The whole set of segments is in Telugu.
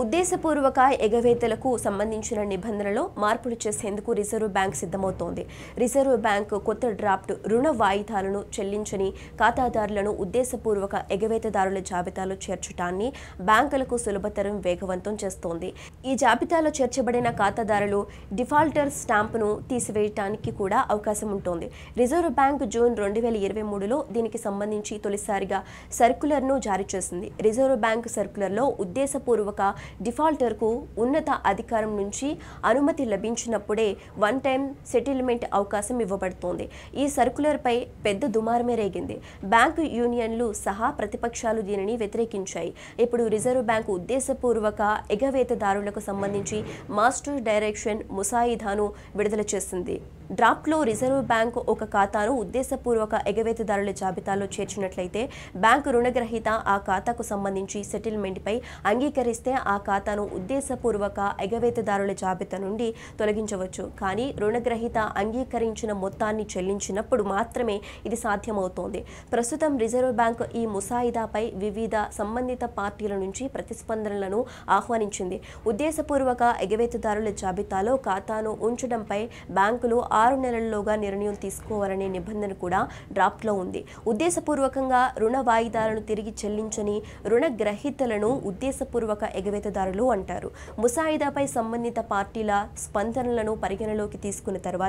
ఉద్దేశపూర్వక ఎగవేతలకు సంబంధించిన నిబంధనలో మార్పులు చేసేందుకు రిజర్వ్ బ్యాంక్ సిద్ధమవుతోంది రిజర్వ్ బ్యాంక్ కొత్త డ్రాఫ్ట్ రుణ వాయిదాలను చెల్లించని ఖాతాదారులను ఉద్దేశపూర్వక ఎగవేతదారుల జాబితాలో చేర్చడాన్ని బ్యాంకులకు సులభతరం వేగవంతం చేస్తోంది ఈ జాబితాలో చేర్చబడిన ఖాతాదారులు డిఫాల్టర్ స్టాంపును తీసివేయటానికి కూడా అవకాశం ఉంటుంది రిజర్వ్ బ్యాంక్ జూన్ రెండు వేల ఇరవై మూడులో దీనికి సంబంధించి తొలిసారిగా సర్కులర్ను జారీ చేసింది రిజర్వ్ బ్యాంక్ సర్కులర్లో ఉద్దేశపూర్వక డిఫాల్టర్కు ఉన్నత అధికారం నుంచి అనుమతి లభించినప్పుడే వన్ టైం సెటిల్మెంట్ అవకాశం ఇవ్వబడుతోంది ఈ సర్కులర్పై పెద్ద దుమారమే రేగింది బ్యాంకు యూనియన్లు సహా ప్రతిపక్షాలు దీనిని వ్యతిరేకించాయి ఇప్పుడు రిజర్వ్ బ్యాంకు ఉద్దేశపూర్వక ఎగవేతదారులకు సంబంధించి మాస్టర్ డైరెక్షన్ ముసాయిదాను విడుదల చేసింది డ్రాఫ్ట్లో రిజర్వ్ బ్యాంకు ఒక ఖాతాను ఉద్దేశపూర్వక ఎగవేతదారుల జాబితాలో చేర్చినట్లయితే బ్యాంకు రుణగ్రహీత ఆ ఖాతాకు సంబంధించి సెటిల్మెంట్పై అంగీకరిస్తే ఆ ఖాతాను ఉద్దేశపూర్వక ఎగవేతదారుల జాబితా నుండి తొలగించవచ్చు కానీ రుణగ్రహీత అంగీకరించిన మొత్తాన్ని చెల్లించినప్పుడు మాత్రమే ఇది సాధ్యమవుతోంది ప్రస్తుతం రిజర్వ్ బ్యాంకు ఈ ముసాయిదాపై వివిధ సంబంధిత పార్టీల నుంచి ప్రతిస్పందనలను ఆహ్వానించింది ఉద్దేశపూర్వక ఎగవేతదారుల జాబితాలో ఖాతాను ఉంచడంపై బ్యాంకులు ఆ ఆరు నెలల్లోగా నిర్ణయం తీసుకోవాలనే నిబంధన కూడా డ్రాఫ్ట్లో ఉంది ఉద్దేశపూర్వకంగా రుణ వాయిదాలను తిరిగి చెల్లించని రుణగ్రహీతలను ఉద్దేశపూర్వక ఎగవేతదారులు అంటారు ముసాయిదాపై సంబంధిత పార్టీల స్పందనలను పరిగణలోకి తీసుకున్న తర్వాత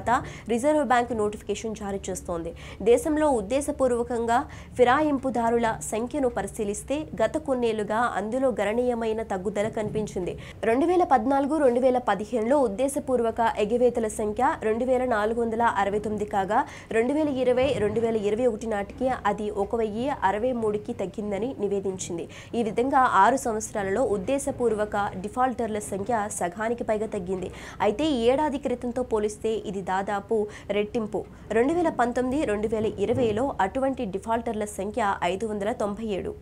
రిజర్వ్ బ్యాంక్ నోటిఫికేషన్ జారీ చేస్తోంది దేశంలో ఉద్దేశపూర్వకంగా ఫిరాయింపుదారుల సంఖ్యను పరిశీలిస్తే గత కొన్నేళ్లుగా అందులో గణనీయమైన తగ్గుదల కనిపించింది రెండు వేల పద్నాలుగు రెండు వేల పదిహేనులో ఉద్దేశపూర్వక ఎగవేతల సంఖ్య రెండు వేల నాలుగు వందల అరవై తొమ్మిది కాగా రెండు వేల ఇరవై రెండు వేల ఇరవై ఒకటి నాటికి అది ఒక వెయ్యి అరవై మూడుకి తగ్గిందని నివేదించింది ఈ విధంగా ఆరు సంవత్సరాలలో ఉద్దేశపూర్వక డిఫాల్టర్ల సంఖ్య సగానికి పైగా తగ్గింది అయితే ఈ ఏడాది క్రితంతో పోలిస్తే ఇది దాదాపు రెట్టింపు రెండు వేల పంతొమ్మిది రెండు వేల ఇరవైలో అటువంటి డిఫాల్టర్ల సంఖ్య ఐదు వందల తొంభై ఏడు